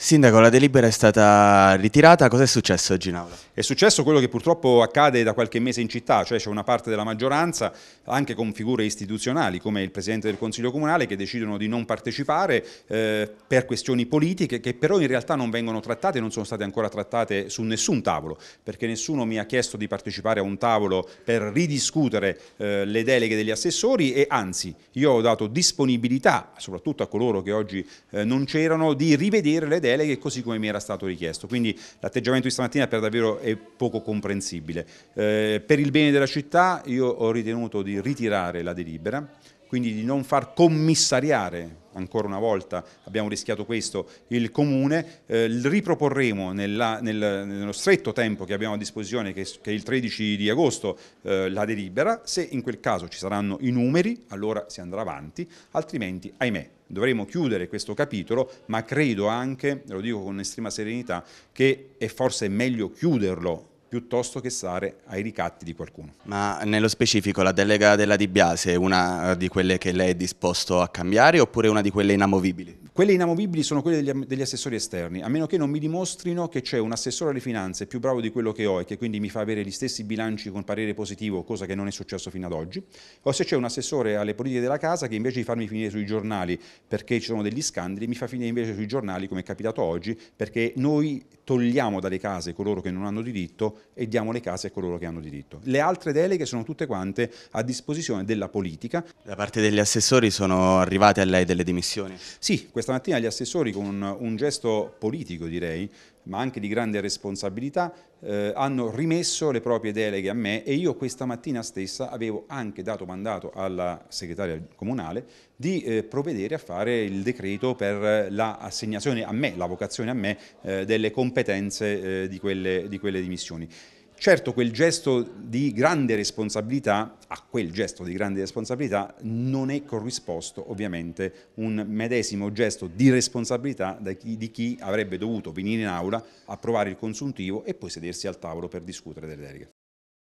Sindaco, la delibera è stata ritirata, cos'è successo oggi in aula? È successo quello che purtroppo accade da qualche mese in città, cioè c'è una parte della maggioranza, anche con figure istituzionali come il Presidente del Consiglio Comunale, che decidono di non partecipare eh, per questioni politiche che però in realtà non vengono trattate, non sono state ancora trattate su nessun tavolo, perché nessuno mi ha chiesto di partecipare a un tavolo per ridiscutere eh, le deleghe degli assessori e anzi io ho dato disponibilità, soprattutto a coloro che oggi eh, non c'erano, di rivedere le deleghe deleghe così come mi era stato richiesto. Quindi l'atteggiamento di stamattina per davvero è poco comprensibile. Eh, per il bene della città io ho ritenuto di ritirare la delibera, quindi di non far commissariare ancora una volta abbiamo rischiato questo, il Comune, eh, riproporremo nella, nel, nello stretto tempo che abbiamo a disposizione, che, che è il 13 di agosto, eh, la delibera, se in quel caso ci saranno i numeri allora si andrà avanti, altrimenti ahimè dovremo chiudere questo capitolo, ma credo anche, lo dico con estrema serenità, che è forse meglio chiuderlo piuttosto che stare ai ricatti di qualcuno. Ma nello specifico la delega della Di Biase è una di quelle che lei è disposto a cambiare oppure una di quelle inamovibili? Quelle inamovibili sono quelle degli, degli, assessori esterni, a meno che non mi dimostrino che c'è un assessore alle finanze più bravo di quello che ho e che quindi mi fa avere gli stessi bilanci con parere positivo, cosa che non è successo fino ad oggi, o se c'è un assessore alle politiche della casa che invece di farmi finire sui giornali perché ci sono degli scandali, mi fa finire invece sui giornali come è capitato oggi, perché noi togliamo dalle case coloro che non hanno diritto e diamo le case a coloro che hanno diritto. Le altre deleghe sono tutte quante a disposizione della politica. Da parte degli assessori sono arrivate a lei delle dimissioni? Sì, questa mattina gli assessori con un, un gesto politico direi, ma anche di grande responsabilità, eh, hanno rimesso le proprie deleghe a me e io questa mattina stessa avevo anche dato mandato alla segretaria comunale di eh, provvedere a fare il decreto per l'assegnazione a me, la vocazione a me eh, delle competenze eh, di quelle, di quelle dimissioni. Certo quel gesto di grande responsabilità, a quel gesto di grande responsabilità non è corrisposto ovviamente un medesimo gesto di responsabilità chi, di chi avrebbe dovuto venire in aula, approvare il consuntivo e poi sedersi al tavolo per discutere delle deleghe.